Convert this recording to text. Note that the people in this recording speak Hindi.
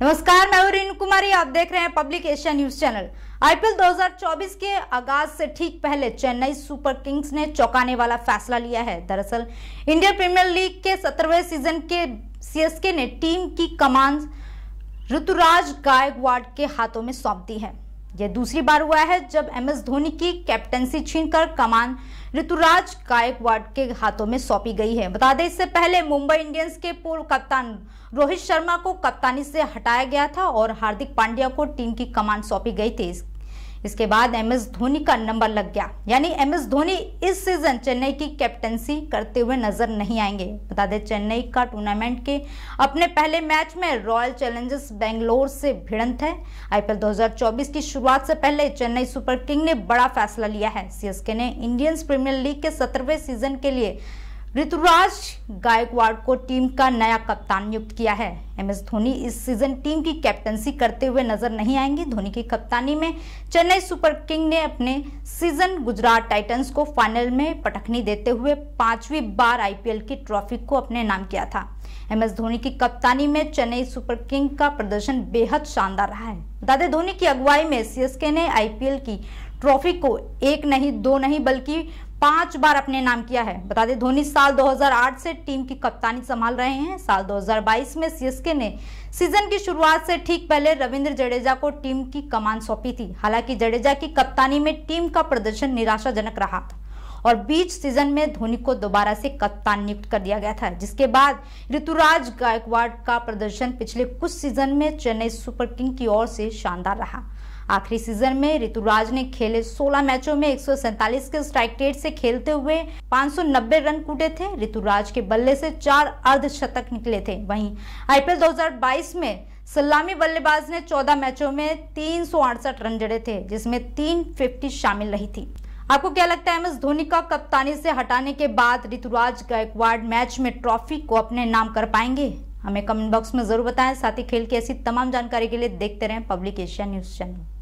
नमस्कार मैं हूं कुमारी आप देख रहे हैं public Asia news channel IPL 2024 के आगाज से ठीक पहले चेन्नई सुपर किंग्स ने चौंकाने वाला फैसला लिया है दरअसल इंडियन प्रीमियर लीग के सत्रहवें सीजन के सीएसके ने टीम की कमान ऋतुराज गायकवाड़ के हाथों में सौंप दी है यह दूसरी बार हुआ है जब एम एस धोनी की कैप्टनसी छीनकर कमान ऋतुराज गायकवाड़ के हाथों में सौंपी गई है बता दें इससे पहले मुंबई इंडियंस के पूर्व कप्तान रोहित शर्मा को कप्तानी से हटाया गया था और हार्दिक पांड्या को टीम की कमान सौंपी गई थी इसके बाद एम एस धोनी का नंबर लग गया यानी एम एस धोनी इस सीजन चेन्नई की कैप्टनसी करते हुए नजर नहीं आएंगे बता दें चेन्नई का टूर्नामेंट के अपने पहले मैच में रॉयल चैलेंजर्स बेंगलोर से भिड़ंत है आईपीएल 2024 की शुरुआत से पहले चेन्नई सुपर किंग ने बड़ा फैसला लिया है सीएसके ने इंडियंस प्रीमियर लीग के सत्रहवें सीजन के लिए ऋतुराज गायकवाड़ को टीम का नया कप्तान नियुक्त किया है एम एस धोनी इस सीजन टीम की कैप्टनसी करते हुए नजर नहीं आएंगे धोनी की कप्तानी में चेन्नई सुपर किंग ने अपने सीजन गुजरात टाइटंस को फाइनल में पटखनी देते हुए पांचवी बार आईपीएल की ट्रॉफी को अपने नाम किया था एम एस धोनी की कप्तानी में चेन्नई सुपर किंग का प्रदर्शन बेहद शानदार रहा है दादे धोनी की अगुवाई में सीएसके ने आईपीएल की ट्रॉफी को एक नहीं दो नहीं बल्कि पांच बार अपने नाम किया है बता दें धोनी साल 2008 से टीम की कप्तानी संभाल रहे हैं साल 2022 में सीएसके ने सीजन की शुरुआत से ठीक पहले रविंद्र जडेजा को टीम की कमान सौंपी थी हालांकि जडेजा की कप्तानी में टीम का प्रदर्शन निराशाजनक रहा था और बीच सीजन में धोनी को दोबारा से कप्तान नियुक्त कर दिया गया था जिसके बाद ऋतुराज गायकवाड़ का प्रदर्शन पिछले कुछ सीजन में चेन्नई सुपर किंग की ओर से शानदार रहा आखिरी सीजन में ऋतुराज ने खेले 16 मैचों में एक के स्ट्राइक रेट से खेलते हुए 590 रन कूटे थे ऋतुराज के बल्ले से चार अर्धशतक निकले थे वहीं आईपीएल 2022 में सलामी बल्लेबाज ने 14 मैचों में तीन रन जड़े थे जिसमें तीन फिफ्टी शामिल रही थी आपको क्या लगता है एम एस धोनी का कप्तानी से हटाने के बाद ऋतुराज गायकवाड़ मैच में ट्रॉफी को अपने नाम कर पाएंगे हमें कमेंट बॉक्स में जरूर बताएं साथ ही खेल की ऐसी तमाम जानकारी के लिए देखते रहें पब्लिक एशिया न्यूज चैनल